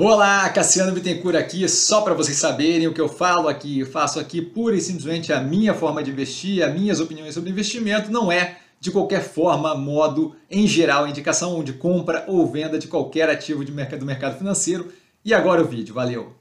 Olá, Cassiano Bittencourt aqui, só para vocês saberem o que eu falo aqui, eu faço aqui pura e simplesmente a minha forma de investir, as minhas opiniões sobre investimento, não é de qualquer forma, modo, em geral, indicação de compra ou venda de qualquer ativo de mercado, do mercado financeiro. E agora o vídeo, valeu!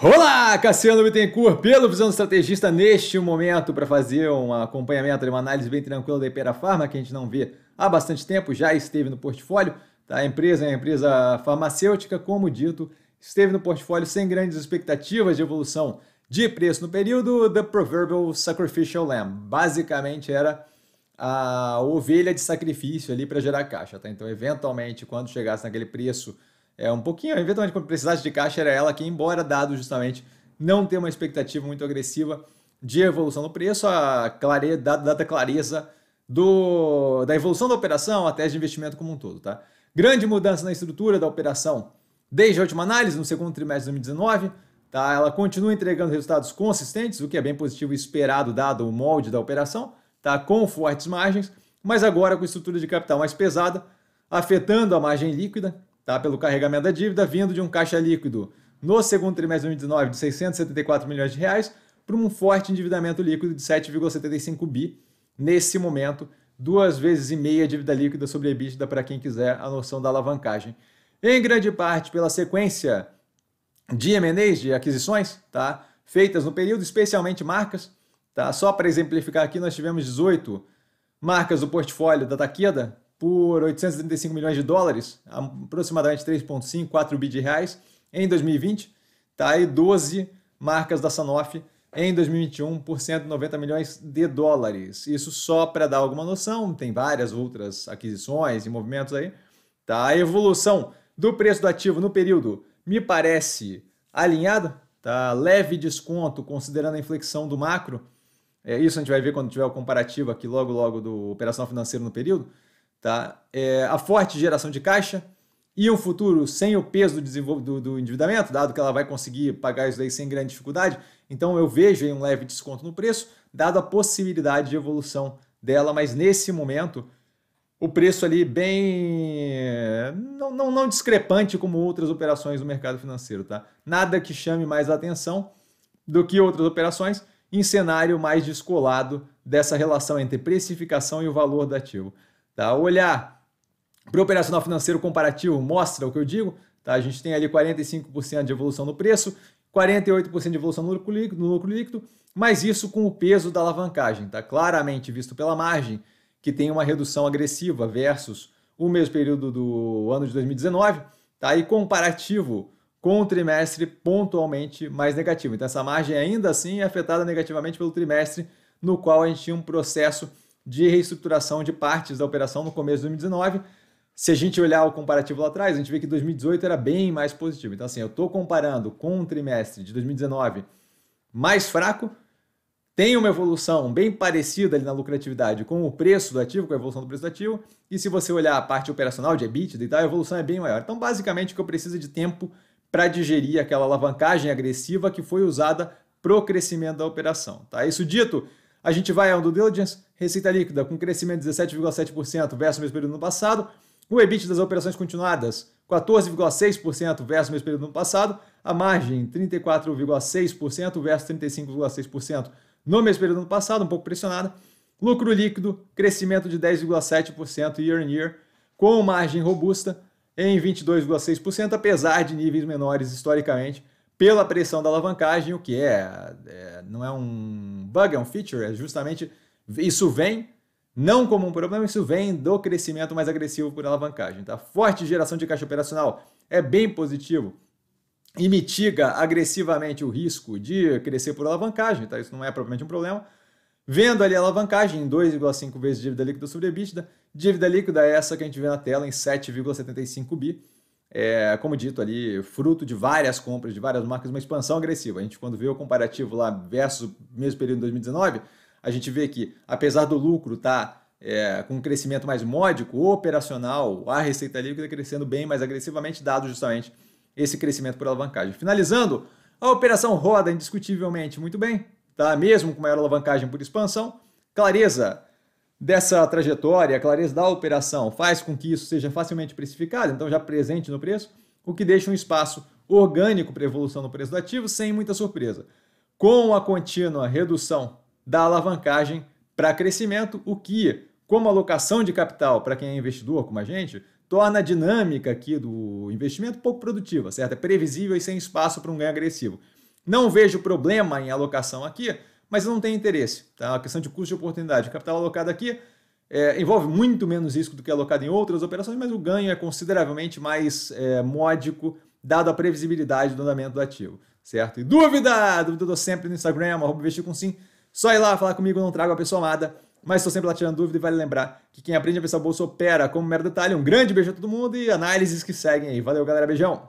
Olá, Cassiano Bittencourt, pelo Visão Estrategista, neste momento para fazer um acompanhamento, uma análise bem tranquila da Ipera Farma, que a gente não vê há bastante tempo, já esteve no portfólio, a empresa é a empresa farmacêutica, como dito, esteve no portfólio sem grandes expectativas de evolução de preço no período. The Proverbial Sacrificial Lamb. Basicamente era a ovelha de sacrifício ali para gerar caixa. Tá? Então, eventualmente, quando chegasse naquele preço, é um pouquinho, eventualmente, quando precisasse de caixa, era ela que, embora dado justamente não ter uma expectativa muito agressiva de evolução no preço, a clareza, dada a clareza do, da evolução da operação, até de investimento como um todo. Tá? Grande mudança na estrutura da operação desde a última análise, no segundo trimestre de 2019. Tá? Ela continua entregando resultados consistentes, o que é bem positivo e esperado, dado o molde da operação, tá? com fortes margens, mas agora com estrutura de capital mais pesada, afetando a margem líquida tá? pelo carregamento da dívida, vindo de um caixa líquido no segundo trimestre de 2019 de 674 milhões de reais para um forte endividamento líquido de 7,75 bi nesse momento duas vezes e meia dívida líquida sobre EBITDA para quem quiser a noção da alavancagem. Em grande parte pela sequência de M&As, de aquisições, tá? feitas no período, especialmente marcas. Tá? Só para exemplificar aqui, nós tivemos 18 marcas do portfólio da Taqueda por 835 milhões de dólares, aproximadamente 3,5, 4 bi de reais, em 2020. Tá? E 12 marcas da Sanofi em 2021 por 190 milhões de dólares. Isso só para dar alguma noção, tem várias outras aquisições e movimentos aí. Tá? A evolução do preço do ativo no período me parece alinhada, tá? leve desconto considerando a inflexão do macro. É, isso a gente vai ver quando tiver o comparativo aqui logo logo do operacional financeiro no período. Tá? É, a forte geração de caixa, e um futuro sem o peso do, do, do endividamento, dado que ela vai conseguir pagar isso daí sem grande dificuldade. Então eu vejo aí um leve desconto no preço, dado a possibilidade de evolução dela, mas nesse momento o preço ali bem não, não, não discrepante como outras operações do mercado financeiro, tá? Nada que chame mais atenção do que outras operações em cenário mais descolado dessa relação entre precificação e o valor do ativo. Tá? Olhar para o operacional financeiro comparativo, mostra o que eu digo, tá? a gente tem ali 45% de evolução no preço, 48% de evolução no lucro, líquido, no lucro líquido, mas isso com o peso da alavancagem, tá? claramente visto pela margem, que tem uma redução agressiva versus o mesmo período do ano de 2019, tá? e comparativo com o trimestre pontualmente mais negativo. Então, essa margem ainda assim é afetada negativamente pelo trimestre no qual a gente tinha um processo de reestruturação de partes da operação no começo de 2019 se a gente olhar o comparativo lá atrás, a gente vê que 2018 era bem mais positivo. Então, assim, eu estou comparando com um trimestre de 2019 mais fraco, tem uma evolução bem parecida ali na lucratividade com o preço do ativo, com a evolução do preço do ativo, e se você olhar a parte operacional de EBITDA e tal, a evolução é bem maior. Então, basicamente, o que eu preciso é de tempo para digerir aquela alavancagem agressiva que foi usada para o crescimento da operação. Tá? Isso dito, a gente vai ao due diligence, receita líquida com crescimento de 17,7% versus o mesmo período no passado, o EBIT das operações continuadas, 14,6% versus o mesmo período do ano passado. A margem, 34,6% versus 35,6% no mesmo período do ano passado, um pouco pressionada. Lucro líquido, crescimento de 10,7% year on year, com margem robusta em 22,6%, apesar de níveis menores historicamente, pela pressão da alavancagem, o que é, é não é um bug, é um feature, é justamente isso vem não como um problema, isso vem do crescimento mais agressivo por alavancagem. Tá? Forte geração de caixa operacional é bem positivo e mitiga agressivamente o risco de crescer por alavancagem, tá? isso não é propriamente um problema. Vendo ali a alavancagem em 2,5 vezes dívida líquida sobre EBITDA, dívida líquida é essa que a gente vê na tela em 7,75 bi. É, como dito ali, fruto de várias compras de várias marcas, uma expansão agressiva. A gente, quando vê o comparativo lá versus o mesmo período de 2019, a gente vê que, apesar do lucro tá é, com um crescimento mais módico, operacional, a receita líquida tá crescendo bem mais agressivamente, dado justamente esse crescimento por alavancagem. Finalizando, a operação roda indiscutivelmente muito bem, tá? mesmo com maior alavancagem por expansão. Clareza dessa trajetória, a clareza da operação faz com que isso seja facilmente precificado, então já presente no preço, o que deixa um espaço orgânico para evolução no preço do ativo sem muita surpresa. Com a contínua redução da alavancagem para crescimento, o que, como alocação de capital para quem é investidor como a gente, torna a dinâmica aqui do investimento pouco produtiva, certo? É previsível e sem espaço para um ganho agressivo. Não vejo problema em alocação aqui, mas não tem interesse. Tá? A questão de custo de oportunidade. O capital alocado aqui é, envolve muito menos risco do que alocado em outras operações, mas o ganho é consideravelmente mais é, módico, dado a previsibilidade do andamento do ativo. Certo? E dúvida? Dúvida eu sempre no Instagram, arroba investir com sim. Só ir lá falar comigo, não trago a pessoa amada. Mas estou sempre lá tirando dúvida e vale lembrar que quem aprende a pensar o bolso opera como mero detalhe. Um grande beijo a todo mundo e análises que seguem aí. Valeu, galera. Beijão!